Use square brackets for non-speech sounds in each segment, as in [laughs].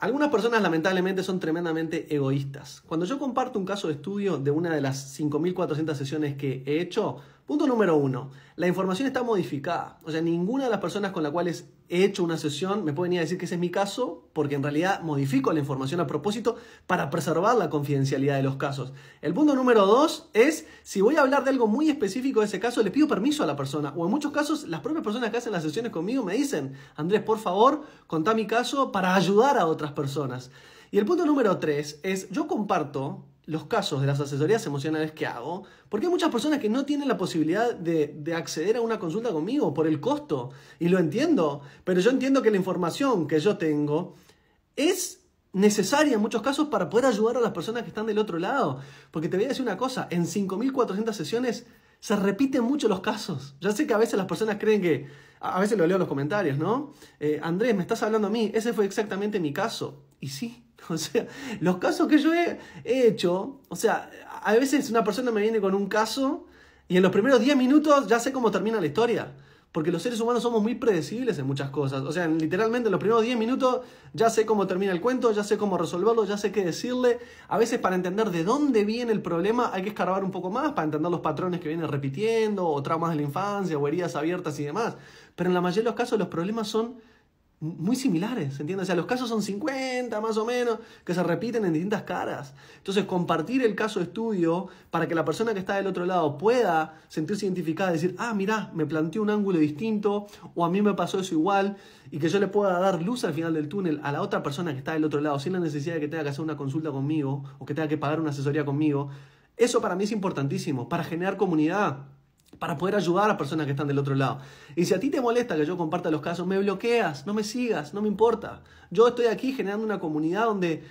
Algunas personas lamentablemente son tremendamente egoístas. Cuando yo comparto un caso de estudio de una de las 5.400 sesiones que he hecho, Punto número uno, la información está modificada. O sea, ninguna de las personas con las cuales he hecho una sesión me puede venir a decir que ese es mi caso, porque en realidad modifico la información a propósito para preservar la confidencialidad de los casos. El punto número dos es, si voy a hablar de algo muy específico de ese caso, le pido permiso a la persona. O en muchos casos, las propias personas que hacen las sesiones conmigo me dicen, Andrés, por favor, contá mi caso para ayudar a otras personas. Y el punto número tres es, yo comparto los casos de las asesorías emocionales que hago, porque hay muchas personas que no tienen la posibilidad de, acceder a una consulta conmigo por el costo, y lo entiendo, pero yo entiendo que la información que yo tengo es necesaria en muchos casos para poder ayudar a las personas que están del otro lado, porque te voy a decir una cosa, en 5.400 sesiones se repiten mucho los casos, ya sé que a veces las personas creen que, a veces lo leo en los comentarios, ¿no? Eh, Andrés, me estás hablando a mí, ese fue exactamente mi caso, y sí, [laughs] O sea, los casos que yo he, hecho, o sea, a veces una persona me viene con un caso y en los primeros 10 minutos ya sé cómo termina la historia. Porque los seres humanos somos muy predecibles en muchas cosas. O sea, literalmente en los primeros 10 minutos ya sé cómo termina el cuento, ya sé cómo resolverlo, ya sé qué decirle. A veces para entender de dónde viene el problema hay que escarbar un poco más para entender los patrones que vienen repitiendo, o traumas de la infancia, o heridas abiertas y demás. Pero en la mayoría de los casos los problemas son muy similares, ¿entiendes? O sea, los casos son 50 más o menos, que se repiten en distintas caras. Entonces, compartir el caso de estudio para que la persona que está del otro lado pueda sentirse identificada, y decir, ah, mirá, me planteó un ángulo distinto, o a mí me pasó eso igual, y que yo le pueda dar luz al final del túnel a la otra persona que está del otro lado, sin la necesidad de que tenga que hacer una consulta conmigo, o que tenga que pagar una asesoría conmigo. Eso para mí es importantísimo, para generar comunidad para poder ayudar a personas que están del otro lado. Y si a ti te molesta que yo comparta los casos, me bloqueas, no me sigas, no me importa. Yo estoy aquí generando una comunidad donde,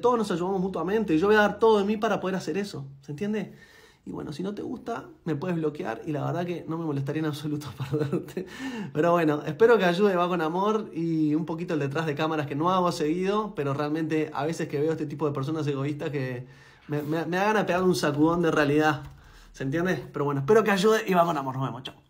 todos nos ayudamos mutuamente y yo voy a dar todo de mí para poder hacer eso. ¿Se entiende? Y bueno, si no te gusta, me puedes bloquear y la verdad que no me molestaría en absoluto [laughs] perderte. Pero bueno, espero que ayude, va con amor y un poquito el detrás de cámaras que no hago seguido, pero realmente a veces que veo este tipo de personas egoístas que me, me, me hagan a un sacudón de realidad. ¿Se entiende? Pero bueno, espero que ayude y va con amor. Nos vemos. Chao.